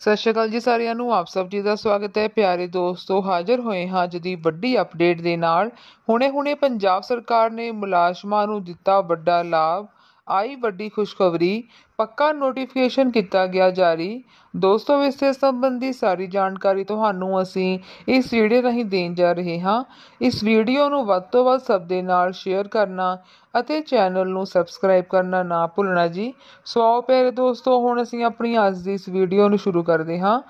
ਸਤਿ ਸ਼੍ਰੀ ਅਕਾਲ ਜੀ ਸਾਰਿਆਂ ਨੂੰ ਆਪ ਸਭ ਜੀ ਦਾ ਸਵਾਗਤ ਹੈ ਪਿਆਰੇ ਦੋਸਤੋ ਹਾਜ਼ਰ ਹੋਏ ਹਾਂ ਅੱਜ ਦੀ ਵੱਡੀ ਅਪਡੇਟ ਦੇ ਨਾਲ ਹੁਣੇ-ਹੁਣੇ ਪੰਜਾਬ ਸਰਕਾਰ ਨੇ ਮੁਲਾਜ਼ਮਾਂ ਨੂੰ ਦਿੱਤਾ ਵੱਡਾ ਲਾਭ ਆਈ ਵੱਡੀ ਖੁਸ਼ਖਬਰੀ ਪੱਕਾ ਨੋਟੀਫਿਕੇਸ਼ਨ ਕੀਤਾ ਗਿਆ ਜਾਰੀ ਦੋਸਤੋ ਇਸੇ ਸੰਬੰਧੀ ਸਾਰੀ ਜਾਣਕਾਰੀ ਤੁਹਾਨੂੰ ਅਸੀਂ ਇਸ ਵੀਡੀਓ ਰਾਹੀਂ ਦੇਣ ਜਾ ਰਹੇ ਹਾਂ ਇਸ ਵੀਡੀਓ ਨੂੰ ਵੱਧ ਤੋਂ ਵੱਧ ਸਭ ਦੇ ਨਾਲ ਸ਼ੇਅਰ ਕਰਨਾ ਅਤੇ ਚੈਨਲ ਨੂੰ ਸਬਸਕ੍ਰਾਈਬ ਕਰਨਾ ਨਾ ਭੁੱਲਣਾ ਜੀ ਸੋ ਆਓ ਪਿਆਰੇ ਦੋਸਤੋ ਹੁਣ ਅਸੀਂ ਆਪਣੀ ਅੱਜ ਦੀ ਇਸ ਵੀਡੀਓ ਨੂੰ ਸ਼ੁਰੂ ਕਰਦੇ ਹਾਂ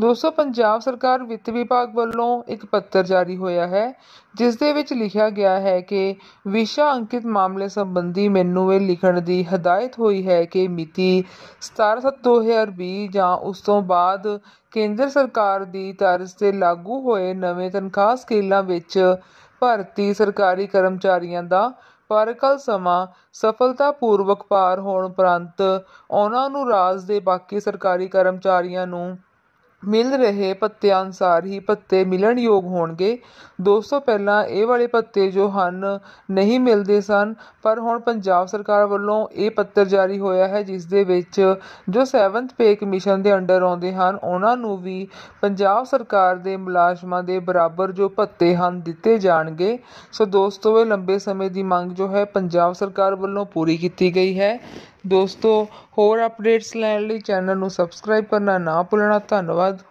ਦੋਸਤੋ ਪੰਜਾਬ ਸਰਕਾਰ ਵਿੱਤ ਵਿਭਾਗ ਵੱਲੋਂ ਇੱਕ ਪੱਤਰ ਜਾਰੀ ਹੋਇਆ ਹੈ ਜਿਸ ਦੇ ਵਿੱਚ ਲਿਖਿਆ ਗਿਆ ਹੈ ਕਿ ਵਿਸ਼ਾ ਅੰਕਿਤ ਮਾਮਲੇ ਸੰਬੰਧੀ ਮੈਨੂੰ ਇਹ ਲਿਖਣ ਦੀ ਹਦਾਇਤ ਹੋਈ ਹੈ ਕਿ ਮਿਤੀ ਕੀਤੀ ਸਤਾਰਾਂ ਸੱਤ ਦੋ ਹਜ਼ਾਰ ਵੀਹ ਜਾਂ ਉਸ ਤੋਂ ਬਾਅਦ ਕੇਂਦਰ ਸਰਕਾਰ ਦੀ ਤਰਜ਼ ਤੇ ਲਾਗੂ ਹੋਏ ਨਵੇਂ ਤਨਖਾਹ ਸਕੇਲਾਂ ਵਿੱਚ ਭਰਤੀ ਸਰਕਾਰੀ ਕਰਮਚਾਰੀਆਂ ਦਾ ਪਰਕਲ ਸਮਾਂ ਸਫਲਤਾਪੂਰਵਕ ਪਾਰ ਹੋਣ ਉਪਰੰਤ ਉਹਨਾਂ ਨੂੰ ਰਾਜ ਦੇ ਬਾਕੀ ਸਰਕਾਰੀ ਕਰਮਚਾਰੀਆਂ ਨੂੰ ਮਿਲ ਰਹੇ ਭੱਤਿਆਂ ਅਨੁਸਾਰ ਹੀ ਭੱਤੇ ਮਿਲਣ ਯੋਗ ਹੋਣਗੇ ਦੋਸਤੋ ਪਹਿਲਾਂ ਇਹ ਵਾਲੇ ਭੱਤੇ ਜੋ ਹਨ ਨਹੀਂ ਮਿਲਦੇ ਸਨ ਪਰ ਹੁਣ ਪੰਜਾਬ ਸਰਕਾਰ ਵੱਲੋਂ ਇਹ ਪੱਤਰ ਜਾਰੀ ਹੋਇਆ ਹੈ ਜਿਸ ਦੇ ਵਿੱਚ ਜੋ 7th ਪੇ ਕਮਿਸ਼ਨ ਦੇ ਅੰਡਰ ਆਉਂਦੇ ਹਨ ਉਹਨਾਂ ਨੂੰ ਵੀ ਪੰਜਾਬ ਸਰਕਾਰ ਦੇ ਮੁਲਾਜ਼ਮਾਂ ਦੇ ਬਰਾਬਰ ਜੋ ਭੱਤੇ ਹਨ ਦਿੱਤੇ ਜਾਣਗੇ ਸੋ ਦੋਸਤੋ ਇਹ ਲੰਬੇ ਸਮੇਂ ਦੀ ਮੰਗ ਜੋ ਹੈ ਪੰਜਾਬ ਸਰਕਾਰ ਵੱਲੋਂ ਪੂਰੀ ਕੀਤੀ ਗਈ ਹੈ ਦੋਸਤੋ ਹੋਰ ਅਪਡੇਟਸ ਲੈਣ ਲਈ ਚੈਨਲ ਨੂੰ ਸਬਸਕ੍ਰਾਈਬ ਕਰਨਾ ਨਾ ਭੁੱਲਣਾ ਧੰਨਵਾਦ